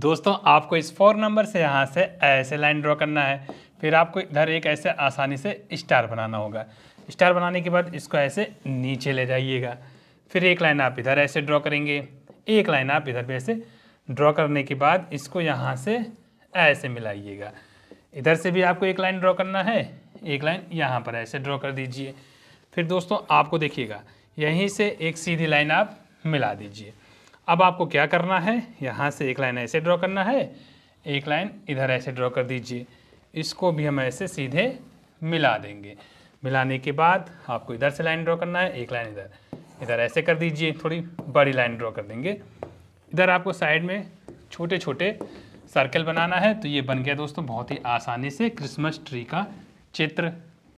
दोस्तों आपको इस फोर नंबर से यहाँ से ऐसे लाइन ड्रॉ करना है फिर आपको इधर एक ऐसे आसानी से स्टार बनाना होगा स्टार बनाने के बाद इसको ऐसे नीचे ले जाइएगा फिर एक लाइन आप इधर ऐसे ड्रॉ करेंगे एक लाइन आप इधर भी ऐसे ड्रॉ करने के बाद इसको यहाँ से ऐसे मिलाइएगा इधर से भी आपको एक लाइन ड्रॉ करना है एक लाइन यहाँ पर ऐसे ड्रॉ कर दीजिए फिर दोस्तों आपको देखिएगा यहीं से एक सीधी लाइन आप मिला दीजिए अब आपको क्या करना है यहाँ से एक लाइन ऐसे ड्रॉ करना है एक लाइन इधर ऐसे ड्रॉ कर दीजिए इसको भी हम ऐसे सीधे मिला देंगे मिलाने के बाद आपको इधर से लाइन ड्रॉ करना है एक लाइन इधर इधर ऐसे कर दीजिए थोड़ी बड़ी लाइन ड्रॉ कर देंगे इधर आपको साइड में छोटे छोटे सर्कल बनाना है तो ये बन गया दोस्तों बहुत ही आसानी से क्रिसमस ट्री का चित्र